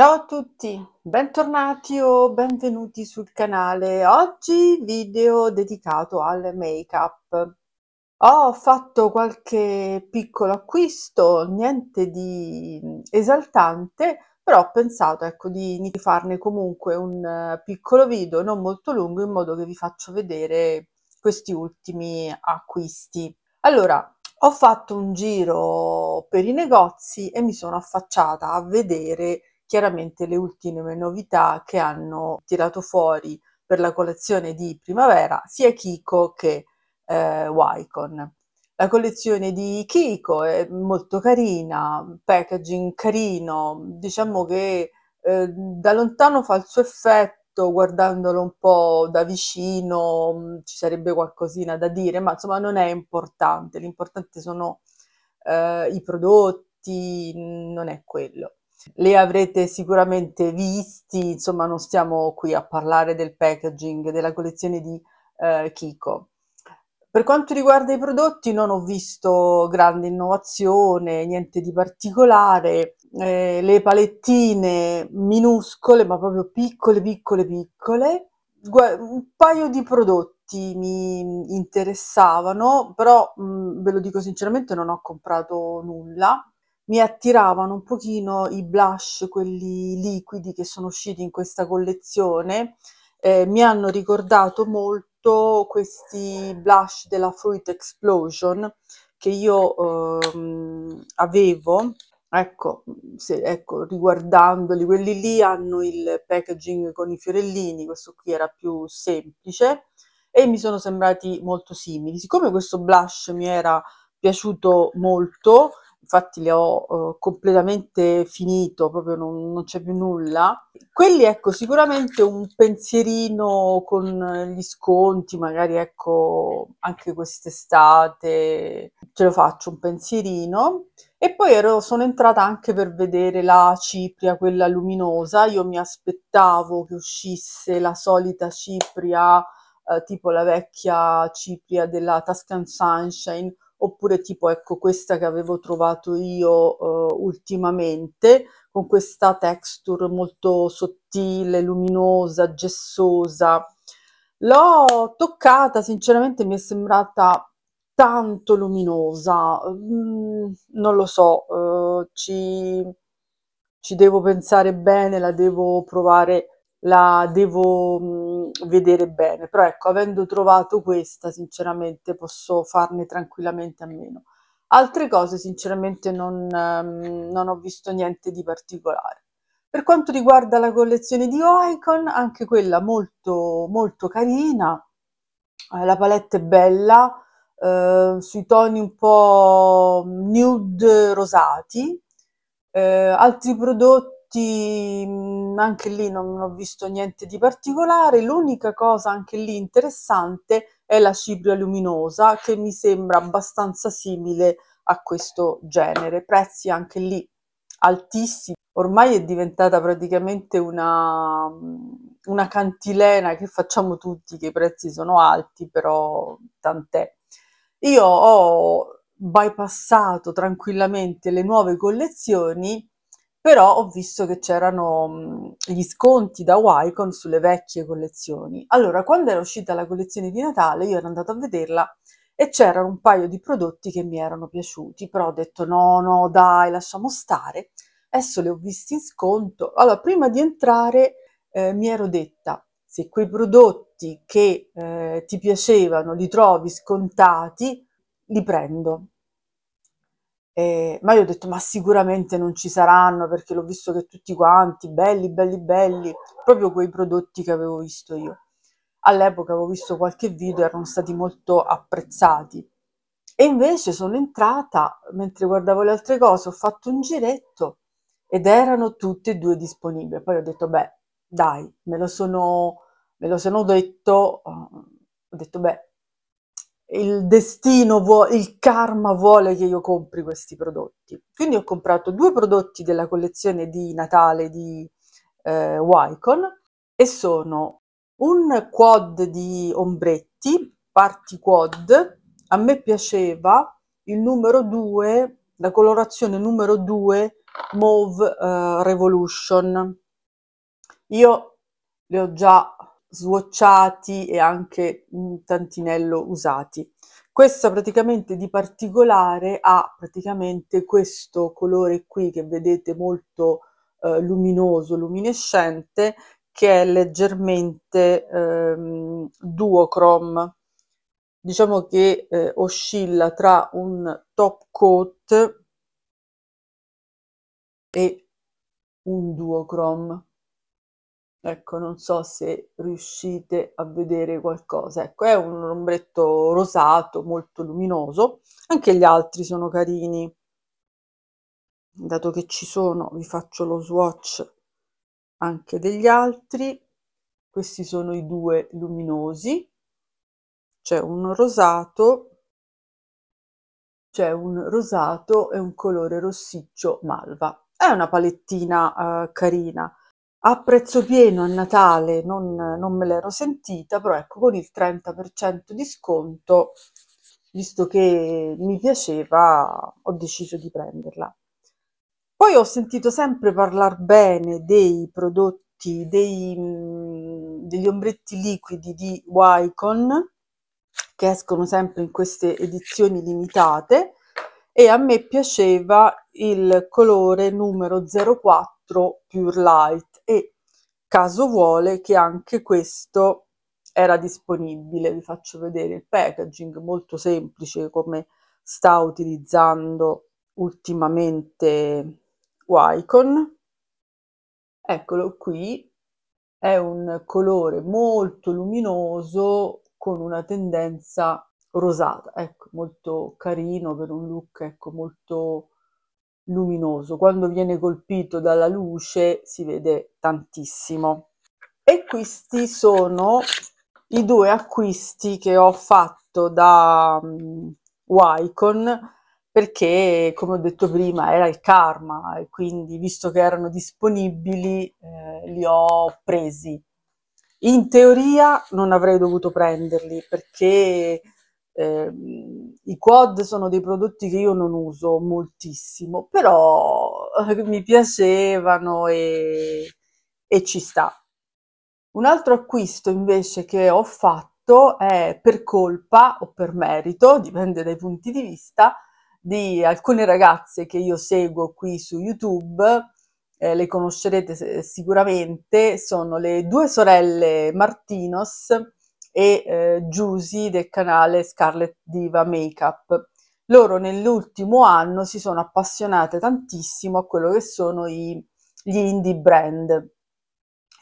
Ciao a tutti, bentornati o benvenuti sul canale. Oggi video dedicato al make-up. Ho fatto qualche piccolo acquisto, niente di esaltante, però ho pensato ecco, di farne comunque un eh, piccolo video, non molto lungo, in modo che vi faccio vedere questi ultimi acquisti. Allora, ho fatto un giro per i negozi e mi sono affacciata a vedere chiaramente le ultime novità che hanno tirato fuori per la collezione di primavera sia Kiko che eh, Wycon. La collezione di Kiko è molto carina, packaging carino, diciamo che eh, da lontano fa il suo effetto, guardandolo un po' da vicino mm, ci sarebbe qualcosina da dire, ma insomma non è importante, l'importante sono eh, i prodotti, non è quello le avrete sicuramente visti, insomma non stiamo qui a parlare del packaging della collezione di eh, Kiko. Per quanto riguarda i prodotti non ho visto grande innovazione, niente di particolare, eh, le palettine minuscole ma proprio piccole, piccole, piccole, un paio di prodotti mi interessavano, però mh, mm, ve lo dico sinceramente non ho comprato nulla, mi attiravano un pochino i blush, quelli liquidi che sono usciti in questa collezione, eh, mi hanno ricordato molto questi blush della Fruit Explosion che io ehm, avevo, ecco, se, ecco, riguardandoli, quelli lì hanno il packaging con i fiorellini, questo qui era più semplice, e mi sono sembrati molto simili. Siccome questo blush mi era piaciuto molto, infatti le ho eh, completamente finito, proprio non, non, c'è più nulla. Quelli, ecco, sicuramente un pensierino con gli sconti, magari, ecco, anche quest'estate ce lo faccio un pensierino. E poi ero, sono entrata anche per vedere la cipria, quella luminosa. Io mi aspettavo che uscisse la solita cipria, eh, tipo la vecchia cipria della Tuscan Sunshine, oppure tipo ecco questa che avevo trovato io eh, ultimamente con questa texture molto sottile, luminosa, gessosa. L'ho toccata, sinceramente mi è sembrata tanto luminosa, mm, non lo so, eh, ci, ci devo pensare bene, la devo provare la devo vedere bene, però ecco, avendo trovato questa, sinceramente posso farne tranquillamente a meno. Altre cose, sinceramente, non, um, non ho visto niente di particolare. Per quanto riguarda la collezione di Oicon, anche quella molto, molto carina, eh, la palette è bella, eh, sui toni un po' nude rosati, eh, altri prodotti effetti anche lì non ho visto niente di particolare, l'unica cosa anche lì interessante è la cipria luminosa che mi sembra abbastanza simile a questo genere, prezzi anche lì altissimi, ormai è diventata praticamente una, una cantilena che facciamo tutti che i prezzi sono alti, però tant'è. Io ho bypassato tranquillamente le nuove collezioni però ho visto che c'erano mm, gli sconti da Wycon sulle vecchie collezioni. Allora, quando era uscita la collezione di Natale, io ero andata a vederla e c'erano un paio di prodotti che mi erano piaciuti, però ho detto no, no, dai, lasciamo stare. Adesso le ho visti in sconto. Allora, prima di entrare eh, mi ero detta, se quei prodotti che eh, ti piacevano li trovi scontati, li prendo. Eh, ma io ho detto, ma sicuramente non ci saranno perché l'ho visto che tutti quanti, belli, belli, belli, proprio quei prodotti che avevo visto io. All'epoca avevo visto qualche video, erano stati molto apprezzati. E invece sono entrata, mentre guardavo le altre cose, ho fatto un giretto ed erano tutte e due disponibili. Poi ho detto, beh, dai, me lo sono, me lo sono detto, ho detto, beh, il destino vuole, il karma vuole che io compri questi prodotti. Quindi ho comprato due prodotti della collezione di Natale di eh, Wycon e sono un quad di ombretti, parti quad, a me piaceva il numero 2, la colorazione numero 2 Mauve eh, Revolution. Io le ho già swatchati e anche un tantinello usati. Questa praticamente di particolare ha praticamente questo colore qui che vedete molto eh, luminoso, luminescente, che è leggermente ehm, duochrome. Diciamo che eh, oscilla tra un top coat e un duochrome. Ecco, non so se riuscite a vedere qualcosa. Ecco, è un ombretto rosato, molto luminoso. Anche gli altri sono carini. Dato che ci sono, vi faccio lo swatch anche degli altri. Questi sono i due luminosi. C'è un rosato c'è un rosato e un colore rossiccio malva. È una palettina eh, carina a prezzo pieno a Natale non, non me l'ero sentita, però ecco con il 30% di sconto, visto che mi piaceva, ho deciso di prenderla. Poi ho sentito sempre parlare bene dei prodotti, dei, degli ombretti liquidi di Wicon, che escono sempre in queste edizioni limitate, e a me piaceva il colore numero 04 Pure Light caso vuole che anche questo era disponibile. Vi faccio vedere il packaging, molto semplice come sta utilizzando ultimamente Wycon. Eccolo qui, è un colore molto luminoso con una tendenza rosata, ecco, molto carino per un look ecco, molto luminoso, quando viene colpito dalla luce si vede tantissimo. E questi sono i due acquisti che ho fatto da mm, Wicon perché, come ho detto prima, era il karma e quindi, visto che erano disponibili, eh, li ho presi. In teoria non avrei dovuto prenderli perché eh, i quad sono dei prodotti che io non uso moltissimo, però eh, mi piacevano e, e ci sta. Un altro acquisto invece che ho fatto è per colpa o per merito, dipende dai punti di vista, di alcune ragazze che io seguo qui su YouTube, eh, le conoscerete sicuramente, sono le due sorelle Martinos e eh, Giusy del canale Scarlet Diva Makeup. Loro nell'ultimo anno si sono appassionate tantissimo a quello che sono i, gli indie brand.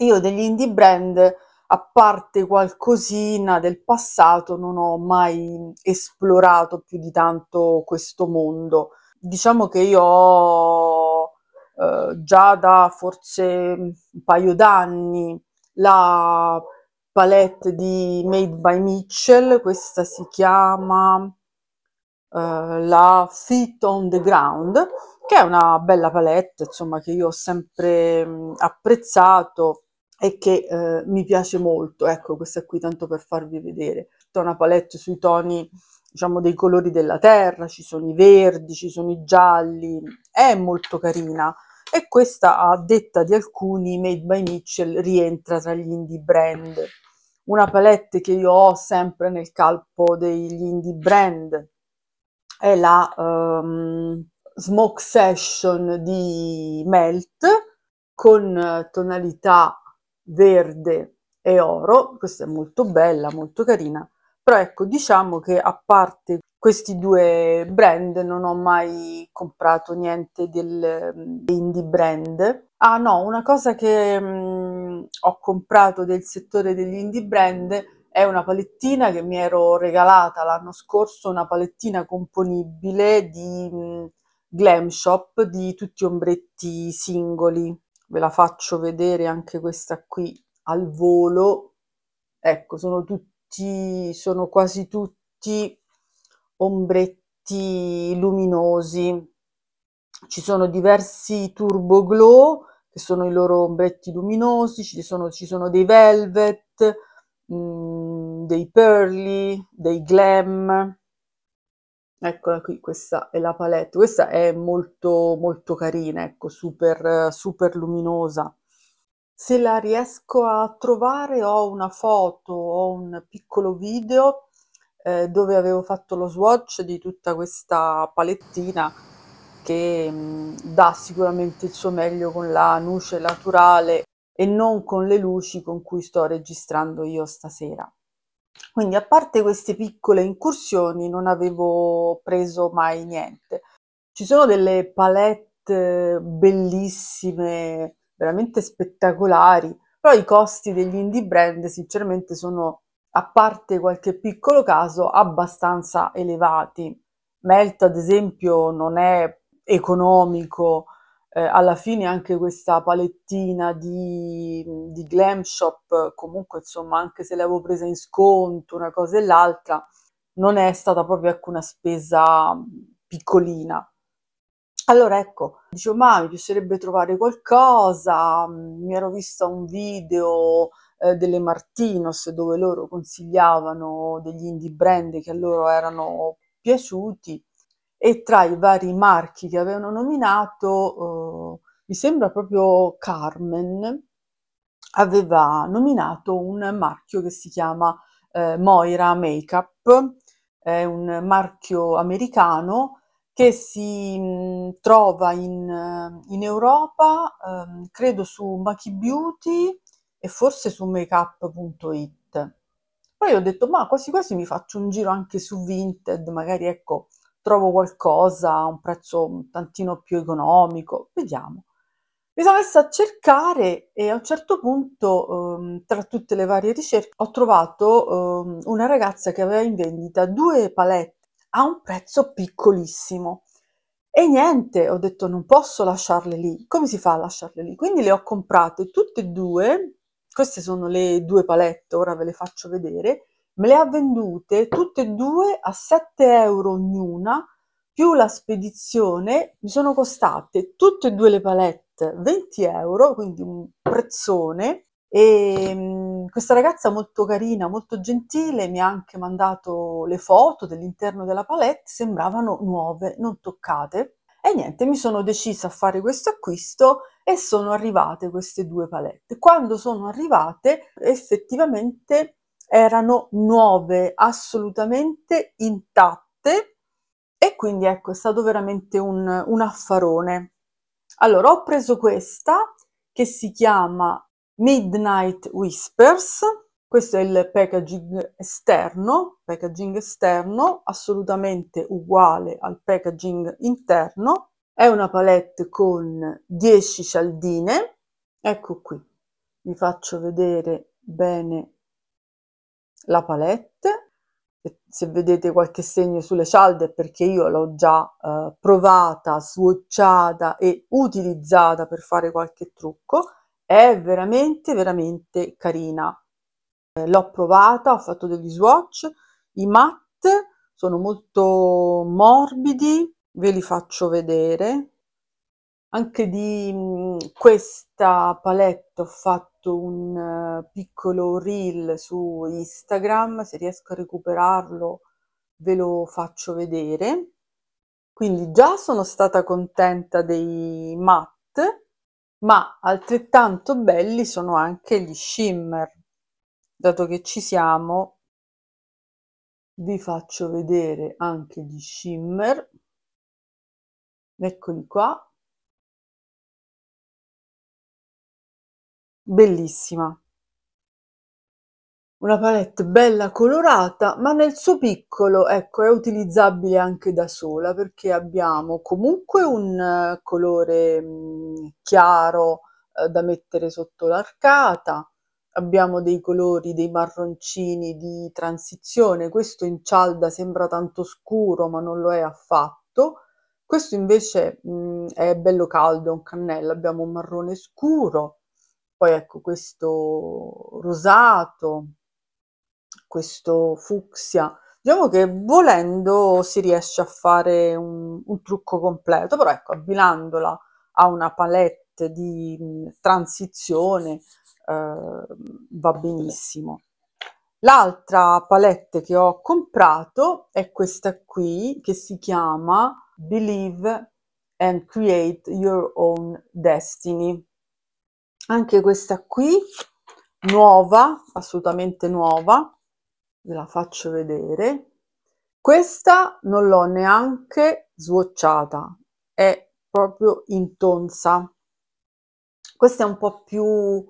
Io degli indie brand, a parte qualcosina del passato, non ho mai esplorato più di tanto questo mondo. Diciamo che io ho eh, già da forse un paio d'anni la palette di Made by Mitchell, questa si chiama uh, la Fit on the Ground, che è una bella palette, insomma, che io ho sempre mh, mm, apprezzato e che eh, mi piace molto. Ecco, questa qui tanto per farvi vedere. È una palette sui toni, diciamo, dei colori della terra, ci sono i verdi, ci sono i gialli, è molto carina. E questa, a detta di alcuni, Made by Mitchell rientra tra gli indie brand una palette che io ho sempre nel calpo degli indie brand è la um, Smoke Session di Melt con tonalità verde e oro, questa è molto bella, molto carina, però ecco diciamo che a parte questi due brand non ho mai comprato niente del ehm, indie brand. Ah no, una cosa che mm, ho comprato del settore degli indie brand è una palettina che mi ero regalata l'anno scorso, una palettina componibile di mh, mm, glam shop di tutti ombretti singoli. Ve la faccio vedere anche questa qui al volo. Ecco, sono tutti, sono quasi tutti ombretti luminosi. Ci sono diversi turbo glow che sono i loro ombretti luminosi, ci sono, ci sono dei velvet, mh, mm, dei pearly, dei glam. Eccola qui, questa è la palette, questa è molto molto carina, ecco, super, super luminosa. Se la riesco a trovare ho una foto, ho un piccolo video eh, dove avevo fatto lo swatch di tutta questa palettina che mm, dà sicuramente il suo meglio con la luce naturale e non con le luci con cui sto registrando io stasera. Quindi a parte queste piccole incursioni non avevo preso mai niente. Ci sono delle palette bellissime, veramente spettacolari, però i costi degli indie brand sinceramente sono, a parte qualche piccolo caso, abbastanza elevati. Melt ad esempio non è economico, eh, alla fine anche questa palettina di, di glam shop, comunque insomma anche se l'avevo presa in sconto, una cosa e l'altra, non è stata proprio ecco, una spesa mm, piccolina. Allora ecco, dicevo ma mi piacerebbe trovare qualcosa, mm, mi ero vista un video eh, delle Martinos dove loro consigliavano degli indie brand che a loro erano piaciuti e tra i vari marchi che avevano nominato, eh, mi sembra proprio Carmen, aveva nominato un marchio che si chiama eh, Moira Makeup, è un marchio americano che si mh, trova in, eh, in Europa, ehm, credo su Maki Beauty e forse su makeup.it. Poi ho detto, ma quasi quasi mi faccio un giro anche su Vinted, magari ecco, trovo qualcosa a un prezzo un tantino più economico, vediamo. Mi sono messa a cercare e a un certo punto, ehm, tra tutte le varie ricerche, ho trovato ehm, una ragazza che aveva in vendita due palette a un prezzo piccolissimo. E niente, ho detto non posso lasciarle lì. Come si fa a lasciarle lì? Quindi le ho comprate tutte e due. Queste sono le due palette, ora ve le faccio vedere. Me le ha vendute tutte e due a 7 euro ognuna, più la spedizione, mi sono costate tutte e due le palette 20 euro, quindi un prezzone. E mm, questa ragazza molto carina, molto gentile, mi ha anche mandato le foto dell'interno della palette, sembravano nuove, non toccate. E niente, mi sono decisa a fare questo acquisto e sono arrivate queste due palette. Quando sono arrivate, effettivamente erano nuove, assolutamente intatte e quindi ecco è stato veramente un, un affarone. Allora ho preso questa che si chiama Midnight Whispers, questo è il packaging esterno, packaging esterno assolutamente uguale al packaging interno, è una palette con 10 cialdine, ecco qui, vi faccio vedere bene la palette, se vedete qualche segno sulle cialde è perché io l'ho già eh, provata, swatchata e utilizzata per fare qualche trucco, è veramente veramente carina. Eh, l'ho provata, ho fatto degli swatch, i matte sono molto morbidi, ve li faccio vedere. Anche di mh, mm, questa palette ho fatto fatto un eh, piccolo reel su Instagram, se riesco a recuperarlo ve lo faccio vedere. Quindi già sono stata contenta dei matte, ma altrettanto belli sono anche gli shimmer. Dato che ci siamo, vi faccio vedere anche gli shimmer. Eccoli qua, bellissima. Una palette bella colorata, ma nel suo piccolo, ecco, è utilizzabile anche da sola perché abbiamo comunque un eh, colore mm, chiaro eh, da mettere sotto l'arcata, abbiamo dei colori, dei marroncini di transizione, questo in cialda sembra tanto scuro ma non lo è affatto, questo invece mh, mm, è bello caldo, è un cannello, abbiamo un marrone scuro, poi ecco questo rosato, questo fucsia. Diciamo che volendo si riesce a fare un, un trucco completo, però ecco, abbinandola a una palette di mm, transizione eh, va benissimo. L'altra palette che ho comprato è questa qui che si chiama Believe and Create Your Own Destiny anche questa qui nuova assolutamente nuova ve la faccio vedere questa non l'ho neanche swatchata è proprio intonsa questa è un po più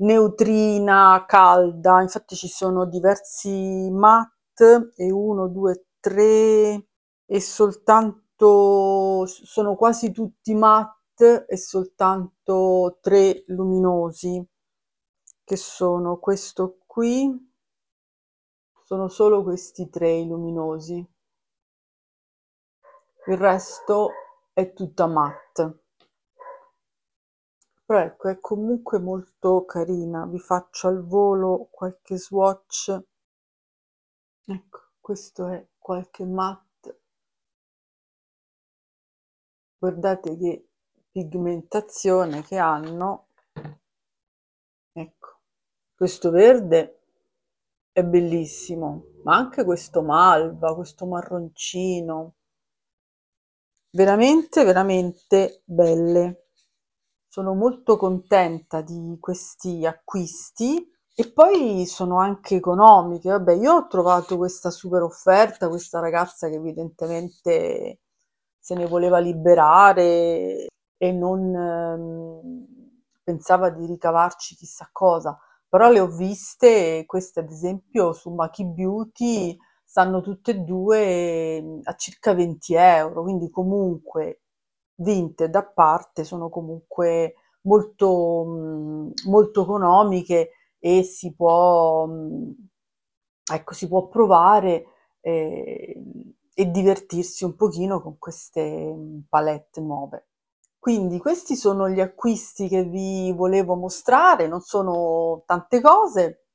neutrina calda infatti ci sono diversi matte e 1 2 3 e soltanto sono quasi tutti matte e soltanto tre luminosi che sono questo qui sono solo questi tre luminosi il resto è tutta matte però ecco è comunque molto carina vi faccio al volo qualche swatch ecco questo è qualche matte guardate che pigmentazione che hanno ecco questo verde è bellissimo ma anche questo malva questo marroncino veramente veramente belle sono molto contenta di questi acquisti e poi sono anche economiche vabbè io ho trovato questa super offerta questa ragazza che evidentemente se ne voleva liberare e non ehm, pensava di ricavarci chissà cosa, però le ho viste queste ad esempio su Maki Beauty stanno tutte e due ehm, a circa 20 euro, quindi comunque vinte da parte sono comunque molto, mm, molto economiche e si può, mm, ecco, si può provare eh, e divertirsi un pochino con queste mm, palette nuove. Quindi questi sono gli acquisti che vi volevo mostrare, non sono tante cose,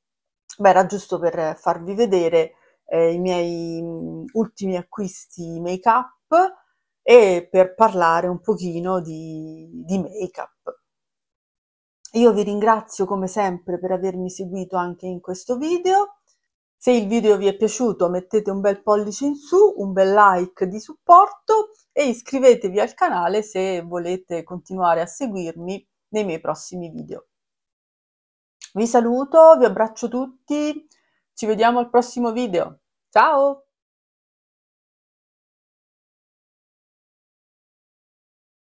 ma era giusto per farvi vedere eh, i miei ultimi acquisti make up e per parlare un pochino di, di make up. Io vi ringrazio come sempre per avermi seguito anche in questo video. Se il video vi è piaciuto mettete un bel pollice in su, un bel like di supporto e iscrivetevi al canale se volete continuare a seguirmi nei miei prossimi video. Vi saluto, vi abbraccio tutti, ci vediamo al prossimo video. Ciao!